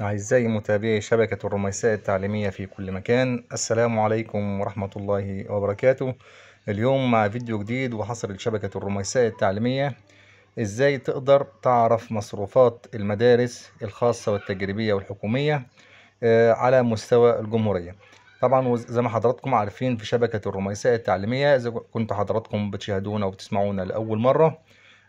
أعزائي متابعي شبكة الرميساء التعليمية في كل مكان السلام عليكم ورحمة الله وبركاته اليوم مع فيديو جديد وحصر لشبكة الرميساء التعليمية إزاي تقدر تعرف مصروفات المدارس الخاصة والتجريبية والحكومية آه، على مستوى الجمهورية طبعا زي ما حضراتكم عارفين في شبكة الرميساء التعليمية إذا كنت حضراتكم بتشاهدونا وبتسمعونا لأول مرة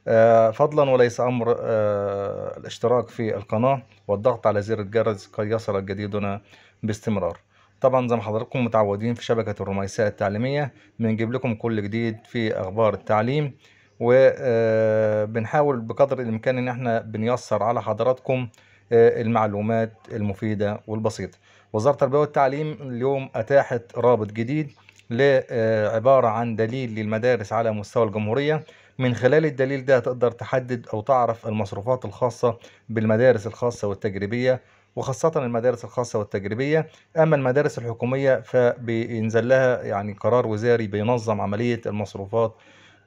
آه، فضلا وليس أمر آه، الاشتراك في القناة والضغط على زر الجرس كي يصل جديدنا باستمرار طبعا زي ما حضراتكم متعودين في شبكة الرميساء التعليمية بنجيب لكم كل جديد في أخبار التعليم وبنحاول آه، بقدر الإمكان إن احنا بنيسر على حضراتكم المعلومات المفيدة والبسيطة وزارة التربية والتعليم اليوم أتاحت رابط جديد لعبارة عن دليل للمدارس على مستوى الجمهورية من خلال الدليل ده هتقدر تحدد أو تعرف المصروفات الخاصة بالمدارس الخاصة والتجريبية وخاصة المدارس الخاصة والتجريبية أما المدارس الحكومية فبينزل لها يعني قرار وزاري بينظم عملية المصروفات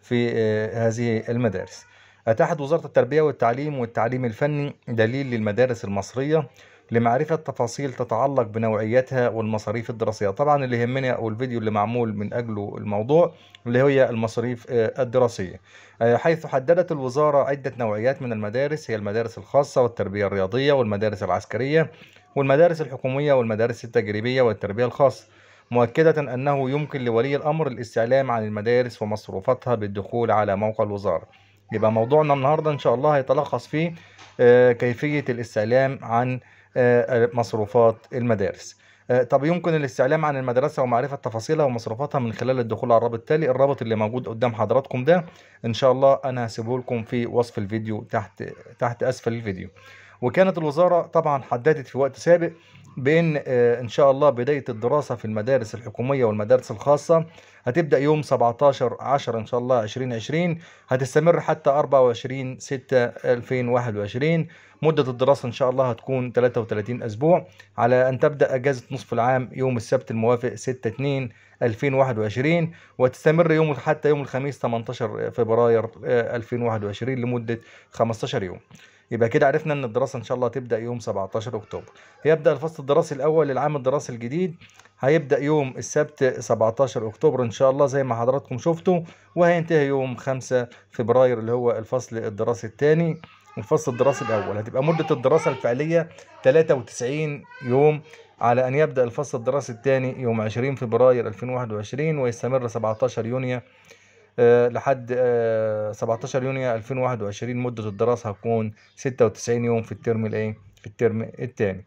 في آه، هذه المدارس أتاحت وزارة التربية والتعليم والتعليم الفني دليل للمدارس المصرية لمعرفة تفاصيل تتعلق بنوعيتها والمصاريف الدراسية طبعا اللي يهمني أو الفيديو اللي معمول من أجله الموضوع اللي هي المصاريف آه، الدراسية آه، حيث حددت الوزارة عدة نوعيات من المدارس هي المدارس الخاصة والتربية الرياضية والمدارس العسكرية والمدارس الحكومية والمدارس التجريبية والتربية الخاصة مؤكدة أنه يمكن لولي الأمر الاستعلام عن المدارس ومصروفاتها بالدخول على موقع الوزارة يبقى موضوعنا النهاردة إن شاء الله هيتلخص فيه آه، كيفية الاستعلام عن آه، مصروفات المدارس آه، طب يمكن الاستعلام عن المدرسة ومعرفة تفاصيلها ومصروفاتها من خلال الدخول على الرابط التالي الرابط اللي موجود قدام حضراتكم ده إن شاء الله أنا هسيبه لكم في وصف الفيديو تحت تحت أسفل الفيديو وكانت الوزارة طبعا حددت في وقت سابق بأن آه، إن شاء الله بداية الدراسة في المدارس الحكومية والمدارس الخاصة هتبدأ يوم 17 10 إن شاء الله 2020 هتستمر حتى 24 6 2021 مدة الدراسة إن شاء الله هتكون 33 أسبوع على أن تبدأ أجازة نصف العام يوم السبت الموافق 6 2 2021 وتستمر يوم حتى يوم الخميس 18 فبراير 2021 آه، لمدة 15 يوم يبقى كده عرفنا ان الدراسه ان شاء الله تبدا يوم 17 اكتوبر هيبدا الفصل الدراسي الاول للعام الدراسي الجديد هيبدا يوم السبت 17 اكتوبر ان شاء الله زي ما حضراتكم شفتوا وهينتهي يوم 5 فبراير اللي هو الفصل الدراسي الثاني الفصل الدراسي الاول هتبقى مده الدراسه الفعليه 93 يوم على ان يبدا الفصل الدراسي الثاني يوم 20 فبراير 2021 ويستمر 17 يونيو آه، لحد 17 آه، يونيو 2021 مدة الدراسة هتكون 96 يوم في الترم الايه في الترم الثاني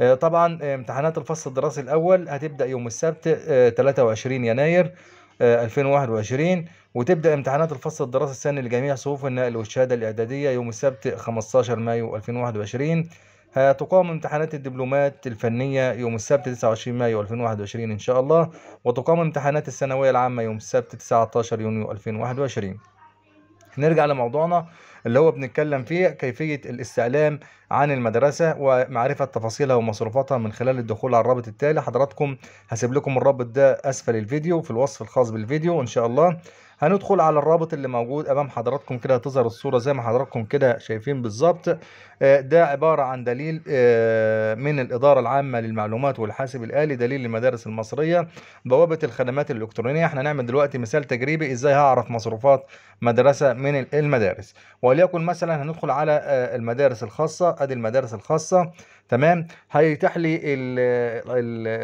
آه، طبعا امتحانات الفصل الدراسي الاول هتبدا يوم السبت 23 يناير 2021 وتبدا امتحانات الفصل الدراسي الثاني لجميع صفوف النقل والشهاده الاعداديه يوم السبت 15 مايو 2021 تقام امتحانات الدبلومات الفنية يوم السبت 29 مايو 2021 إن شاء الله وتقام امتحانات الثانوية العامة يوم السبت 19 يونيو 2021 نرجع لموضوعنا اللي هو بنتكلم فيه كيفية الاستعلام عن المدرسة ومعرفة تفاصيلها ومصروفاتها من خلال الدخول على الرابط التالي حضراتكم هسيب لكم الرابط ده أسفل الفيديو في الوصف الخاص بالفيديو إن شاء الله هندخل على الرابط اللي موجود امام حضراتكم كده هتظهر الصوره زي ما حضراتكم كده شايفين بالظبط آه، ده عباره عن دليل آه، من الاداره العامه للمعلومات والحاسب الالي دليل المدارس المصريه بوابه الخدمات الالكترونيه احنا هنعمل دلوقتي مثال تجريبي ازاي هعرف مصروفات مدرسه من المدارس وليكن مثلا هندخل على آه، المدارس الخاصه ادي المدارس الخاصه تمام هيتاح لي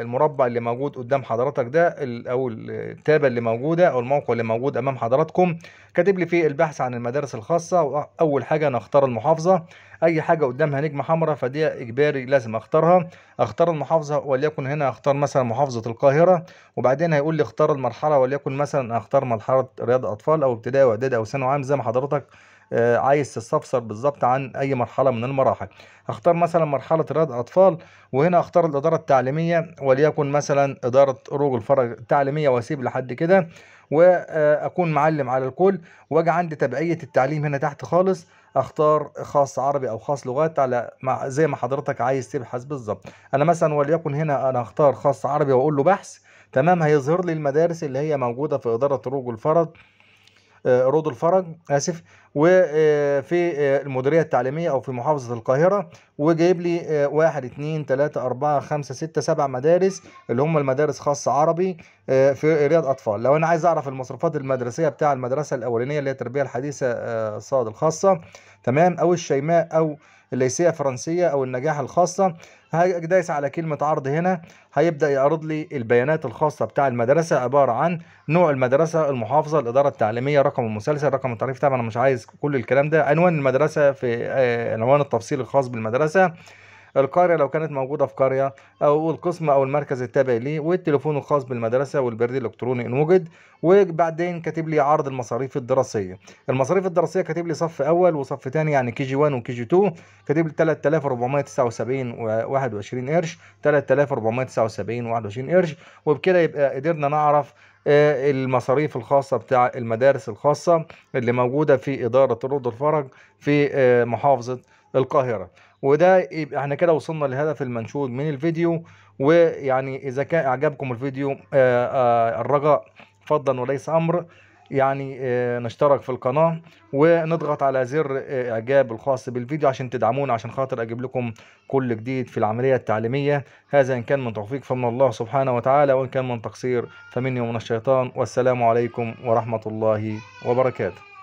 المربع اللي موجود قدام حضرتك ده او التابه اللي موجوده او الموقع اللي موجود امام حضراتكم كاتب لي فيه البحث عن المدارس الخاصه اول حاجه انا اختار المحافظه اي حاجه قدامها نجمه حمراء فدي اجباري لازم اختارها اختار المحافظه وليكن هنا اختار مثلا محافظه القاهره وبعدين هيقول لي اختار المرحله وليكن مثلا اختار مرحله رياض اطفال او ابتدائي واعدادي او ثانوي عام زي ما حضرتك آه، عايز تستفسر بالظبط عن اي مرحله من المراحل هختار مثلا مرحله رياض اطفال وهنا اختار الاداره التعليميه وليكن مثلا اداره روج الفرج التعليميه واسيب لحد كده واكون آه، معلم على الكل واجي عند تبعيه التعليم هنا تحت خالص اختار خاص عربي او خاص لغات على مع زي ما حضرتك عايز تبحث بالظبط انا مثلا وليكن هنا انا اختار خاص عربي واقول له بحث تمام هيظهر لي المدارس اللي هي موجوده في اداره روج الفرج آه، رود الفرج اسف وفي آه، المديريه التعليميه او في محافظه القاهره وجايب لي آه، واحد 2 3 اربعه خمسه سته سبع مدارس اللي هم المدارس خاصه عربي في رياض اطفال لو انا عايز اعرف المصروفات المدرسيه بتاع المدرسه الاولانيه اللي هي التربيه الحديثه صاد الخاصه تمام او الشيماء او الليسيه الفرنسيه او النجاح الخاصه دايس على كلمه عرض هنا هيبدا يعرض لي البيانات الخاصه بتاع المدرسه عباره عن نوع المدرسه المحافظه الاداره التعليميه رقم المسلسل رقم التعريف طبعا انا مش عايز كل الكلام ده عنوان المدرسه في آه، عنوان التفصيل الخاص بالمدرسه القرية لو كانت موجودة في قرية أو القسم أو المركز التابع ليه والتليفون الخاص بالمدرسة والبريد الإلكتروني إن وجد وبعدين كاتب لي عرض المصاريف الدراسية المصاريف الدراسية كاتب لي صف أول وصف تاني يعني كي جي 1 وكي جي 2 كاتب لي 3479 و21 قرش 3479 و21 قرش وبكده يبقى قدرنا نعرف آه، المصاريف الخاصة بتاع المدارس الخاصة اللي موجودة في إدارة رود الفرج في آه، محافظة القاهرة وده يبقى احنا كده وصلنا لهدف المنشود من الفيديو ويعني اذا كان اعجبكم الفيديو آه، آه، الرجاء فضلا وليس امر يعني آه، نشترك في القناة ونضغط على زر اعجاب الخاص بالفيديو عشان تدعمونا عشان خاطر اجيب لكم كل جديد في العملية التعليمية هذا ان كان من توفيق فمن الله سبحانه وتعالى وان كان من تقصير فمني ومن الشيطان والسلام عليكم ورحمة الله وبركاته